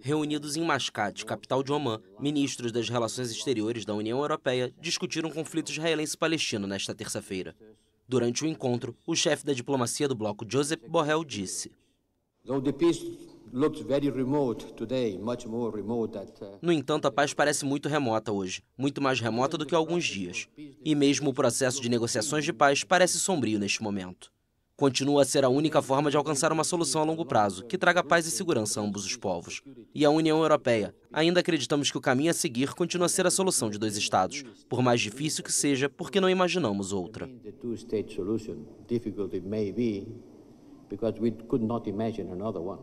Reunidos em Mascate, capital de Omã, ministros das Relações Exteriores da União Europeia discutiram o conflito israelense-palestino nesta terça-feira. Durante o encontro, o chefe da diplomacia do bloco, Joseph Borrell, disse: uh, no entanto, a paz parece muito remota hoje, muito mais remota do que há alguns dias. E mesmo o processo de negociações de paz parece sombrio neste momento continua a ser a única forma de alcançar uma solução a longo prazo, que traga paz e segurança a ambos os povos. E a União Europeia. Ainda acreditamos que o caminho a seguir continua a ser a solução de dois Estados, por mais difícil que seja, porque não imaginamos outra. Because we could not imagine another one.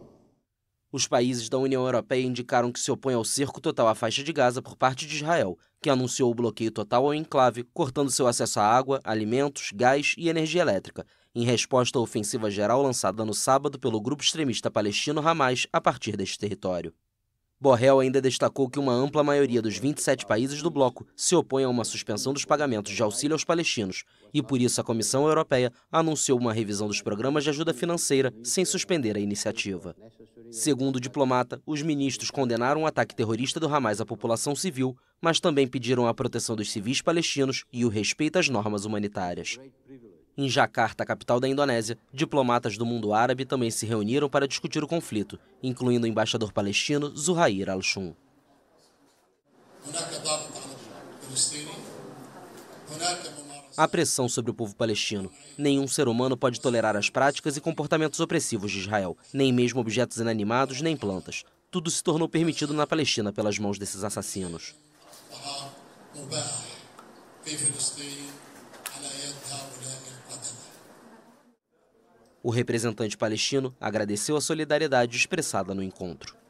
Os países da União Europeia indicaram que se opõem ao cerco total à faixa de Gaza por parte de Israel, que anunciou o bloqueio total ao enclave, cortando seu acesso à água, alimentos, gás e energia elétrica, em resposta à ofensiva geral lançada no sábado pelo grupo extremista palestino Hamas a partir deste território. Borrell ainda destacou que uma ampla maioria dos 27 países do bloco se opõe a uma suspensão dos pagamentos de auxílio aos palestinos e, por isso, a Comissão Europeia anunciou uma revisão dos programas de ajuda financeira sem suspender a iniciativa. Segundo o diplomata, os ministros condenaram o ataque terrorista do Hamas à população civil, mas também pediram a proteção dos civis palestinos e o respeito às normas humanitárias. Em Jakarta, capital da Indonésia, diplomatas do mundo árabe também se reuniram para discutir o conflito, incluindo o embaixador palestino Zuhair al-Shum. A pressão sobre o povo palestino. Nenhum ser humano pode tolerar as práticas e comportamentos opressivos de Israel, nem mesmo objetos inanimados, nem plantas. Tudo se tornou permitido na Palestina pelas mãos desses assassinos. O representante palestino agradeceu a solidariedade expressada no encontro.